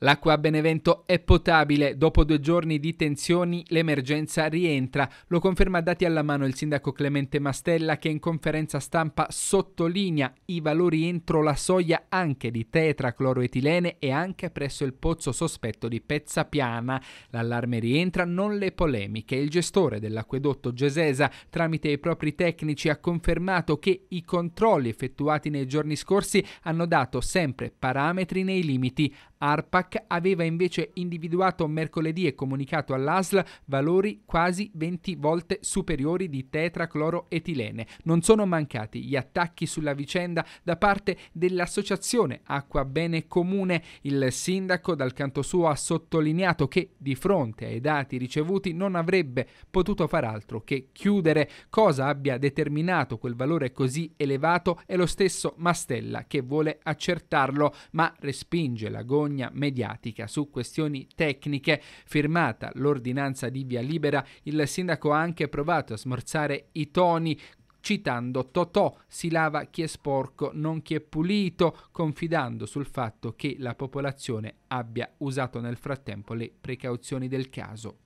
L'acqua a Benevento è potabile, dopo due giorni di tensioni l'emergenza rientra, lo conferma dati alla mano il sindaco Clemente Mastella che in conferenza stampa sottolinea i valori entro la soglia anche di tetracloroetilene e anche presso il pozzo sospetto di Pezzapiana. L'allarme rientra non le polemiche, il gestore dell'acquedotto Gesesa tramite i propri tecnici ha confermato che i controlli effettuati nei giorni scorsi hanno dato sempre parametri nei limiti. ARPA PAC aveva invece individuato mercoledì e comunicato all'ASL valori quasi 20 volte superiori di tetracloroetilene. Non sono mancati gli attacchi sulla vicenda da parte dell'associazione Acqua Bene Comune. Il sindaco dal canto suo ha sottolineato che di fronte ai dati ricevuti non avrebbe potuto far altro che chiudere. Cosa abbia determinato quel valore così elevato è lo stesso Mastella che vuole accertarlo, ma respinge l'agonia mediatica mediatica su questioni tecniche. Firmata l'ordinanza di via libera, il sindaco ha anche provato a smorzare i toni citando Totò, si lava chi è sporco, non chi è pulito, confidando sul fatto che la popolazione abbia usato nel frattempo le precauzioni del caso.